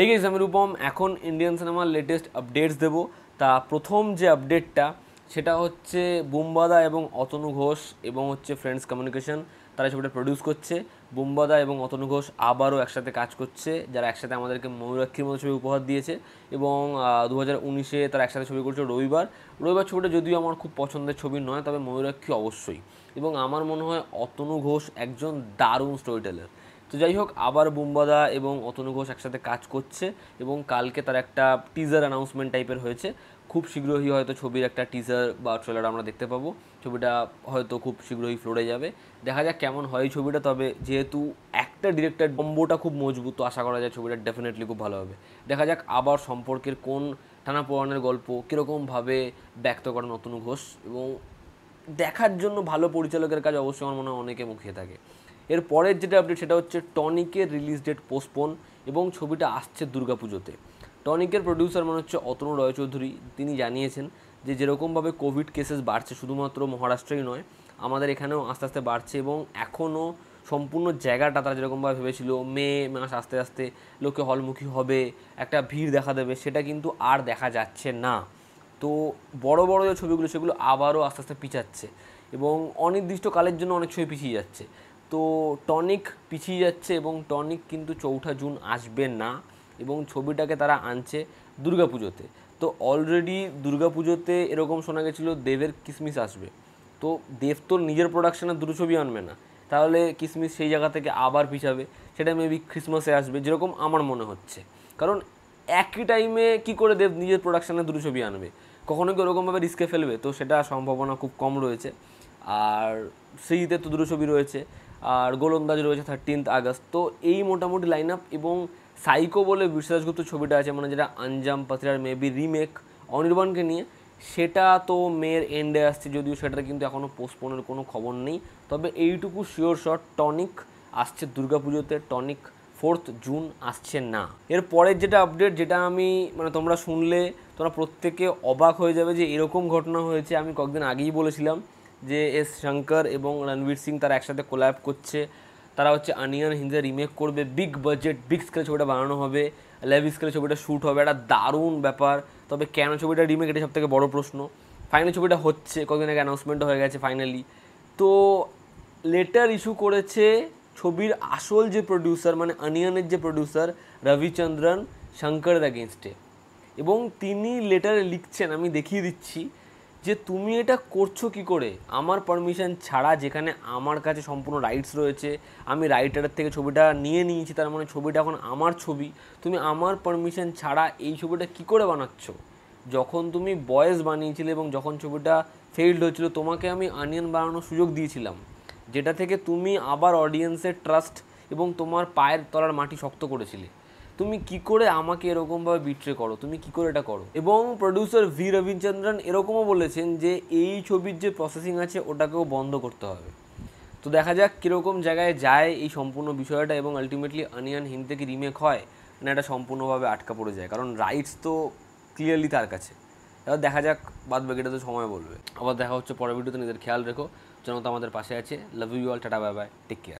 এই গেস আমি রূপম এখন ইন্ডিয়ান সিনেমার লেটেস্ট আপডেটস দেবো তা প্রথম যে আপডেটটা সেটা হচ্ছে বুম্বাদা এবং অতনু ঘোষ এবং হচ্ছে ফ্রেন্ডস কমিউনিকেশন তারা ছবিটা প্রডিউস করছে বুম্বাদা এবং অতনু ঘোষ আবারও একসাথে কাজ করছে যারা একসাথে আমাদেরকে ময়ূরাক্ষীর মতো ছবি উপহার দিয়েছে এবং দু হাজার উনিশে তারা একসাথে ছবি করছে রবিবার রবিবার ছবিটা যদিও আমার খুব পছন্দের ছবি নয় তবে ময়ূরাক্ষী অবশ্যই এবং আমার মনে হয় অতনু ঘোষ একজন দারুণ স্টোরি টেলার তো যাই হোক আবার বুম্বাদা এবং অতনু ঘোষ একসাথে কাজ করছে এবং কালকে তার একটা টিজার অ্যানাউন্সমেন্ট টাইপের হয়েছে খুব শীঘ্রই হয়তো ছবির একটা টিজার বা ট্রেলার আমরা দেখতে পাবো ছবিটা হয়তো খুব শীঘ্রই ফ্লোরে যাবে দেখা যাক কেমন হয় ছবিটা তবে যেহেতু একটা ডিরেক্টর বম্বোটা খুব মজবুত তো আশা করা যায় ছবিটা ডেফিনেটলি খুব ভালো হবে দেখা যাক আবার সম্পর্কের কোন টানা পোড়ানোর গল্প কীরকমভাবে ব্যক্ত করে নতুন ঘোষ এবং দেখার জন্য ভালো পরিচালকের কাজ অবশ্যই আমার মনে হয় অনেকে মুখিয়ে থাকে এর পরের যেটা আপডেট সেটা হচ্ছে টনিকের রিলিজ ডেট পোস্টপোন এবং ছবিটা আসছে দুর্গাপুজোতে টনিকের প্রডিউসার মনে হচ্ছে অতনু রয় চৌধুরী তিনি জানিয়েছেন যে যেরকমভাবে কোভিড কেসেস বাড়ছে শুধুমাত্র মহারাষ্ট্রেই নয় আমাদের এখানেও আস্তে আস্তে বাড়ছে এবং এখনও সম্পূর্ণ জায়গাটা তারা যেরকমভাবে ভেবেছিল মে মাস আস্তে আস্তে লোকে হলমুখী হবে একটা ভিড় দেখা দেবে সেটা কিন্তু আর দেখা যাচ্ছে না তো বড় বড় যে ছবিগুলো সেগুলো আবারও আস্তে আস্তে পিছাচ্ছে এবং অনির্দিষ্টকালের জন্য অনেক ছবি পিছিয়ে যাচ্ছে তো টনিক পিছিয়ে যাচ্ছে এবং টনিক কিন্তু চৌঠা জুন আসবে না এবং ছবিটাকে তারা আনছে দুর্গাপুজোতে তো অলরেডি দুর্গাপুজোতে এরকম শোনা গেছিলো দেবের কিসমিস আসবে তো দেব তো নিজের প্রোডাকশানে দুটো ছবি আনবে না তাহলে কিসমিস সেই জায়গা থেকে আবার পিছাবে সেটা মেবি ক্রিসমাসে আসবে যেরকম আমার মনে হচ্ছে কারণ একই টাইমে কি করে দেব নিজের প্রোডাকশানে দুটো ছবি আনবে কখনো কি ওরকমভাবে রিস্কে ফেলবে তো সেটা সম্ভাবনা খুব কম রয়েছে আর সিজিতে তো দুটো ছবি রয়েছে আর গোলন্দাজ রয়েছে থার্টিনথ আগস্ট তো এই মোটামুটি লাইন আপ এবং সাইকো বলে বিশ্বাসগুপ্ত ছবিটা আছে মানে যেটা আঞ্জাম পাথিরার মেবি রিমেক অনির্বাণকে নিয়ে সেটা তো মেয়ের এন্ডে আসছে যদিও সেটার কিন্তু এখনও পোস্টপোনের কোনো খবর নেই তবে এইটুকু শিওর শট টনিক আসছে দুর্গাপুজোতে টনিক ফোর্থ জুন আসছে না এর পরের যেটা আপডেট যেটা আমি মানে তোমরা শুনলে তোমরা প্রত্যেকে অবাক হয়ে যাবে যে এরকম ঘটনা হয়েছে আমি কয়েকদিন আগেই বলেছিলাম যে এস শঙ্কর এবং রণবীর সিং তারা একসাথে কোলাপ করছে তারা হচ্ছে আনিয়ান হিন্দি রিমেক করবে বিগ বাজেট বিগ স্কেলে ছবিটা বানানো হবে লেভ স্কেলে ছবিটা শ্যুট হবে একটা দারুণ ব্যাপার তবে কেন ছবিটা রিমেক এটা সবথেকে বড় প্রশ্ন ফাইনাল ছবিটা হচ্ছে কয়েকদিন আগে অ্যানাউন্সমেন্ট হয়ে গেছে ফাইনালি তো লেটার ইস্যু করেছে ছবির আসল যে প্রডিউসার মানে অনিয়নের যে প্রডিউসার রবিচন্দ্রন শঙ্কর অ্যাগেনস্টে এবং তিনি লেটারে লিখছেন আমি দেখিয়ে দিচ্ছি যে তুমি এটা করছো কি করে আমার পারমিশন ছাড়া যেখানে আমার কাছে সম্পূর্ণ রাইটস রয়েছে আমি রাইটারের থেকে ছবিটা নিয়ে নিয়েছি তার মানে ছবিটা এখন আমার ছবি তুমি আমার পারমিশন ছাড়া এই ছবিটা কি করে বানাচ্ছ যখন তুমি বয়েস বানিয়েছিলে এবং যখন ছবিটা ফেইল্ড হয়েছিল তোমাকে আমি আনিয়ন বানানোর সুযোগ দিয়েছিলাম যেটা থেকে তুমি আবার অডিয়েন্সের ট্রাস্ট এবং তোমার পায়ের তলার মাটি শক্ত করেছিলে তুমি কি করে আমাকে এরকমভাবে বিট্রে করো তুমি কি করে এটা করো এবং প্রডিউসার ভি রবিচন্দ্রন এরকমও বলেছেন যে এই ছবির যে প্রসেসিং আছে ওটাকেও বন্ধ করতে হবে তো দেখা যাক কীরকম জায়গায় যায় এই সম্পূর্ণ বিষয়টা এবং আলটিমেটলি আনিয়ান হিন্দ থেকে রিমেক হয় না এটা সম্পূর্ণভাবে আটকা পড়ে যায় কারণ রাইটস তো ক্লিয়ারলি তার কাছে এবার দেখা যাক বাদ বাকিটা তো সময় বলবে আবার দেখা হচ্ছে পরের ভিডিওতে নিজের খেয়াল রেখো জনতা আমাদের পাশে আছে love you all tata bye bye take care